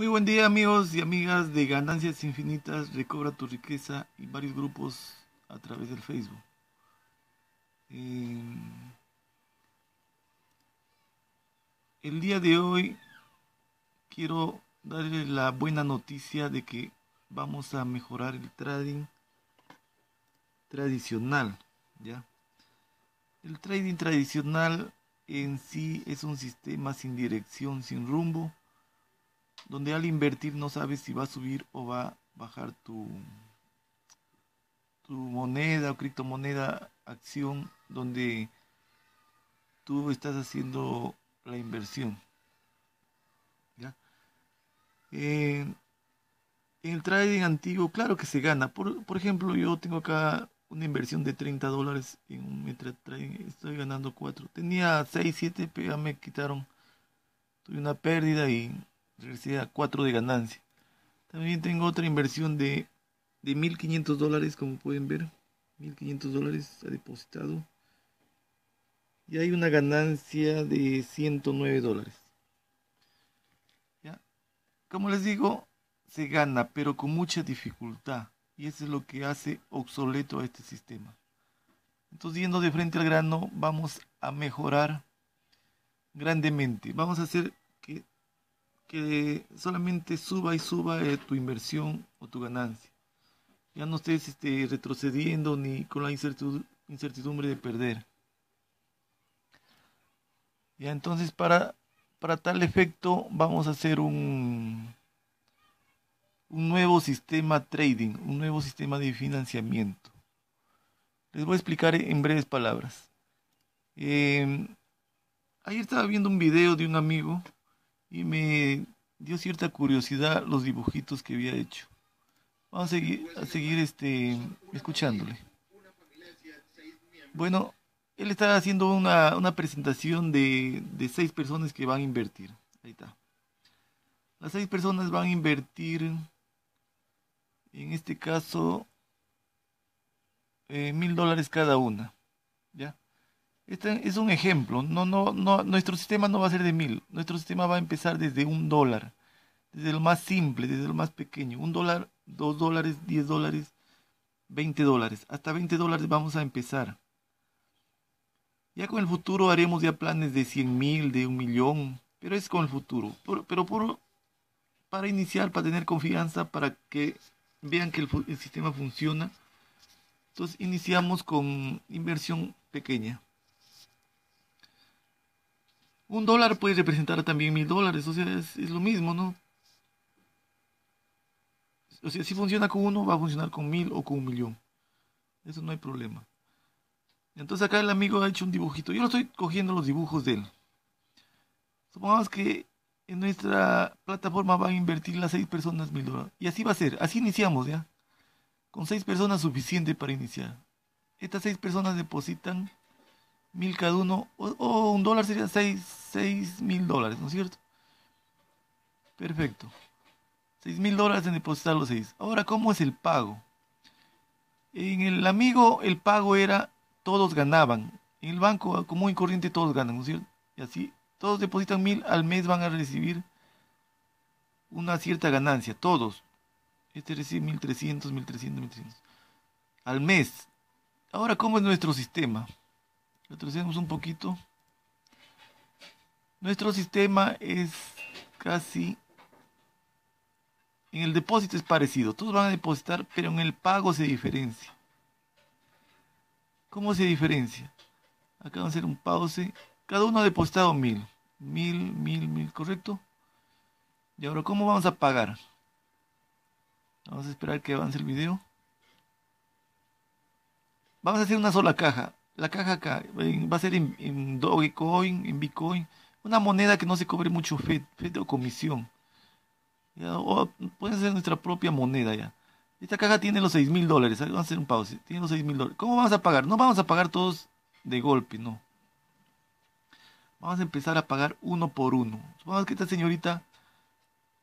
Muy buen día amigos y amigas de Ganancias Infinitas, Recobra tu riqueza y varios grupos a través del Facebook. Eh, el día de hoy quiero darles la buena noticia de que vamos a mejorar el trading tradicional. ¿ya? El trading tradicional en sí es un sistema sin dirección, sin rumbo donde al invertir no sabes si va a subir o va a bajar tu, tu moneda o criptomoneda, acción, donde tú estás haciendo la inversión. en eh, el trading antiguo, claro que se gana. Por, ejemplo, yo tengo acá una inversión de 30 dólares en un trading, estoy ganando 4. Tenía 6, 7, pero me quitaron. Tuve una pérdida y 4 de ganancia. También tengo otra inversión de, 1.500 dólares, como pueden ver. 1.500 dólares ha depositado. Y hay una ganancia de 109 dólares. ¿Ya? Como les digo, se gana, pero con mucha dificultad. Y eso es lo que hace obsoleto a este sistema. Entonces, yendo de frente al grano, vamos a mejorar grandemente. Vamos a hacer que solamente suba y suba eh, tu inversión o tu ganancia. Ya no estés este, retrocediendo ni con la incertidumbre de perder. Ya entonces para, para tal efecto vamos a hacer un, un nuevo sistema trading, un nuevo sistema de financiamiento. Les voy a explicar en breves palabras. Eh, ayer estaba viendo un video de un amigo y me dio cierta curiosidad los dibujitos que había hecho. Vamos a seguir, a seguir este, escuchándole. Bueno, él está haciendo una, una presentación de, de, seis personas que van a invertir. Ahí está. Las seis personas van a invertir, en este caso, eh, mil dólares cada una. ¿Ya? Este es un ejemplo. No, no, no, nuestro sistema no va a ser de mil. Nuestro sistema va a empezar desde un dólar. Desde lo más simple, desde lo más pequeño. Un dólar, dos dólares, diez dólares, veinte dólares. Hasta veinte dólares vamos a empezar. Ya con el futuro haremos ya planes de cien mil, de un millón. Pero es con el futuro. pero para iniciar, para tener confianza, para que vean que el sistema funciona. Entonces iniciamos con inversión pequeña. Un dólar puede representar también mil dólares, o sea, es, lo mismo, ¿no? O sea, si funciona con uno, va a funcionar con mil o con un millón. Eso no hay problema. Entonces acá el amigo ha hecho un dibujito. Yo lo estoy cogiendo los dibujos de él. Supongamos que en nuestra plataforma van a invertir las seis personas mil dólares. Y así va a ser. Así iniciamos ya. Con seis personas suficiente para iniciar. Estas seis personas depositan mil cada uno, o, un dólar sería seis, seis mil dólares, ¿no es cierto? Perfecto. Seis mil dólares en depositar los seis. Ahora, ¿cómo es el pago? En el amigo, el pago era todos ganaban. En el banco como y corriente todos ganan, ¿no es cierto? Y así, todos depositan mil, al mes van a recibir una cierta ganancia, todos. Este recibe 1300, 1300, 1300. Al mes. Ahora, ¿cómo es nuestro sistema? Retrocedemos un poquito. Nuestro sistema es casi... En el depósito es parecido. Todos van a depositar, pero en el pago se diferencia. ¿Cómo se diferencia? Acá vamos a hacer un pause. Cada uno ha depositado mil. Mil, mil, mil, ¿correcto? Y ahora, ¿cómo vamos a pagar? Vamos a esperar que avance el video. Vamos a hacer una sola caja la caja acá eh, va a ser en, Dogecoin, en Bitcoin, una moneda que no se cobre mucho FED, o comisión. O puede ser nuestra propia moneda ya. Esta caja tiene los 6 mil dólares, vamos a hacer un pause, tiene los 6 mil dólares. ¿Cómo vamos a pagar? No vamos a pagar todos de golpe, no. Vamos a empezar a pagar uno por uno. Supongamos que esta señorita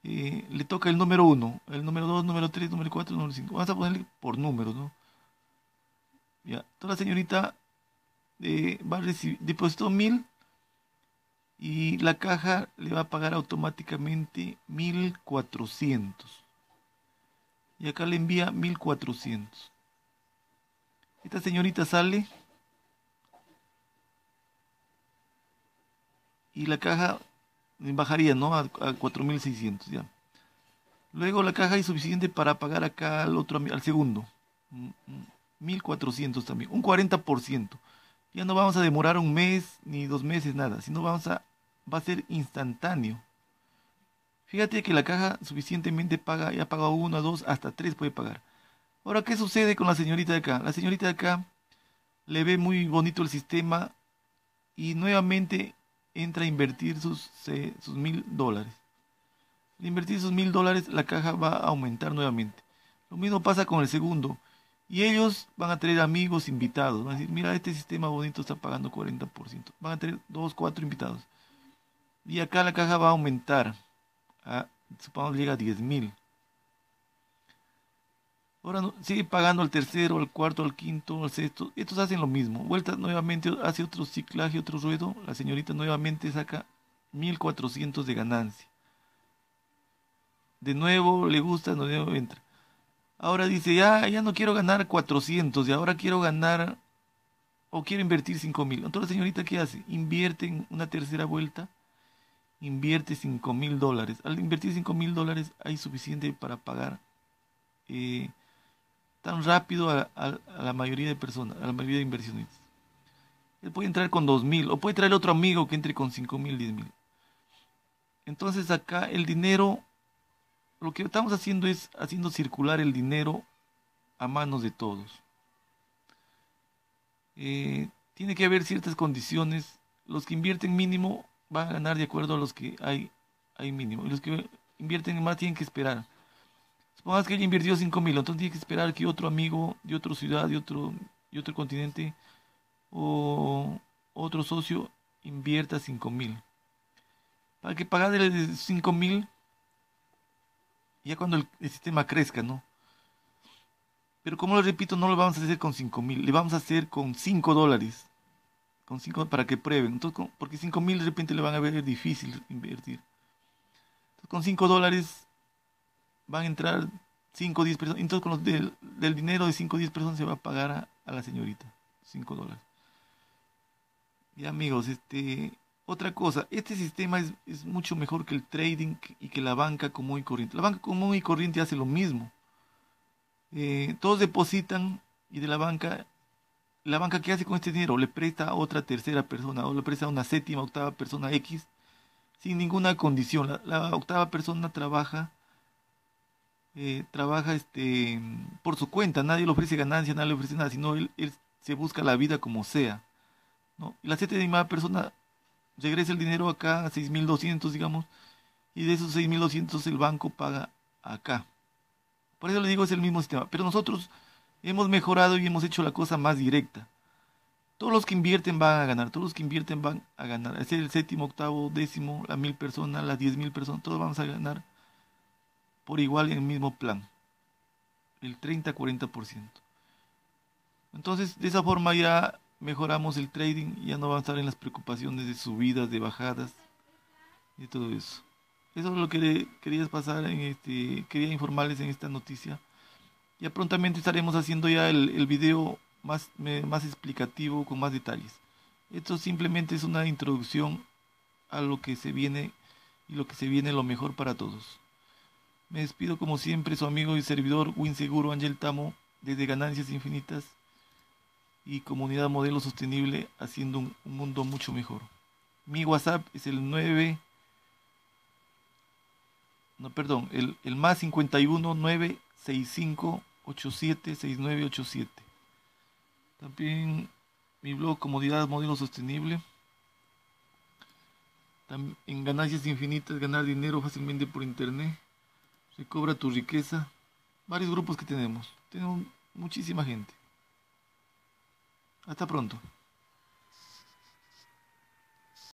eh, le toca el número 1, el número 2, número 3, número 4, número 5. Vamos a ponerle por números, ¿no? Ya, toda la señorita va a recibir, depositó mil y la caja le va a pagar automáticamente 1400. Y acá le envía 1400. Esta señorita sale y la caja bajaría, ¿no? A, mil 4600 ya. Luego la caja es suficiente para pagar acá al otro al segundo. 1400 mm, mm, también, un 40%. Ya no vamos a demorar un mes ni dos meses, nada, sino vamos a, va a ser instantáneo. Fíjate que la caja suficientemente paga, ya pagado uno, dos, hasta tres puede pagar. Ahora, ¿qué sucede con la señorita de acá? La señorita de acá le ve muy bonito el sistema y nuevamente entra a invertir sus eh, mil dólares. Al invertir sus mil dólares, la caja va a aumentar nuevamente. Lo mismo pasa con el segundo. Y ellos van a tener amigos invitados. Van a decir, mira, este sistema bonito está pagando 40%. Van a tener 2, 4 invitados. Y acá la caja va a aumentar. A, supongamos llega a 10 mil. Ahora sigue pagando al tercero, al cuarto, al quinto, al sexto. Estos hacen lo mismo. Vuelta nuevamente, hace otro ciclaje, otro ruedo. La señorita nuevamente saca 1400 de ganancia. De nuevo le gusta, de nuevo entra. Ahora dice, ya, ya no quiero ganar 400 y ahora quiero ganar o quiero invertir 5 mil. Entonces la señorita, ¿qué hace? Invierte en una tercera vuelta, invierte 5 mil dólares. Al invertir 5 mil dólares hay suficiente para pagar eh, tan rápido a, a, la mayoría de personas, a la mayoría de inversionistas. Él puede entrar con 2 mil o puede traer otro amigo que entre con 5 mil, 10 mil. Entonces acá el dinero lo que estamos haciendo es haciendo circular el dinero a manos de todos. Eh, tiene que haber ciertas condiciones. Los que invierten mínimo van a ganar de acuerdo a los que hay, hay mínimo. Y los que invierten más tienen que esperar. Supongamos que ella invirtió 5 mil, entonces tiene que esperar que otro amigo de otra ciudad, de otro, otro continente o otro socio invierta 5 mil. Para que pagarle 5 mil ya cuando el, sistema crezca, ¿no? Pero como lo repito, no lo vamos a hacer con 5 mil, le vamos a hacer con 5 dólares. Con 5 para que prueben. porque 5 mil de repente le van a ver difícil invertir. Entonces, con 5 dólares van a entrar 5 o 10 personas. Entonces con los del, dinero de 5 o 10 personas se va a pagar a la señorita. 5 dólares. Y amigos, este, otra cosa, este sistema es, mucho mejor que el trading y que la banca común y corriente. La banca común y corriente hace lo mismo. Eh, todos depositan y de la banca, la banca que hace con este dinero le presta a otra tercera persona o le presta a una séptima, octava persona X sin ninguna condición. La, octava persona trabaja, eh, trabaja este, por su cuenta. Nadie le ofrece ganancia, nadie le ofrece nada, sino él, se busca la vida como sea. la séptima persona regresa el dinero acá a 6.200, digamos, y de esos 6.200 el banco paga acá. Por eso le digo, es el mismo sistema. Pero nosotros hemos mejorado y hemos hecho la cosa más directa. Todos los que invierten van a ganar, todos los que invierten van a ganar. Es el séptimo, octavo, décimo, la mil personas, las diez mil personas, todos vamos a ganar por igual en el mismo plan. El 30-40%. Entonces, de esa forma ya mejoramos el trading, y ya no avanzar a estar en las preocupaciones de subidas, de bajadas, y todo eso. Eso es lo que quería pasar, en este, quería informarles en esta noticia. Ya prontamente estaremos haciendo ya el, video más, más explicativo, con más detalles. Esto simplemente es una introducción a lo que se viene y lo que se viene lo mejor para todos. Me despido como siempre su amigo y servidor Winseguro Angel Tamo desde Ganancias Infinitas y comunidad modelo sostenible haciendo un, mundo mucho mejor. Mi WhatsApp es el 9 no, perdón, el, más 51 965 87 6987. También mi blog Comunidad Modelo Sostenible. en ganancias infinitas, ganar dinero fácilmente por internet. Recobra tu riqueza. Varios grupos que tenemos. Tenemos muchísima gente. Hasta pronto.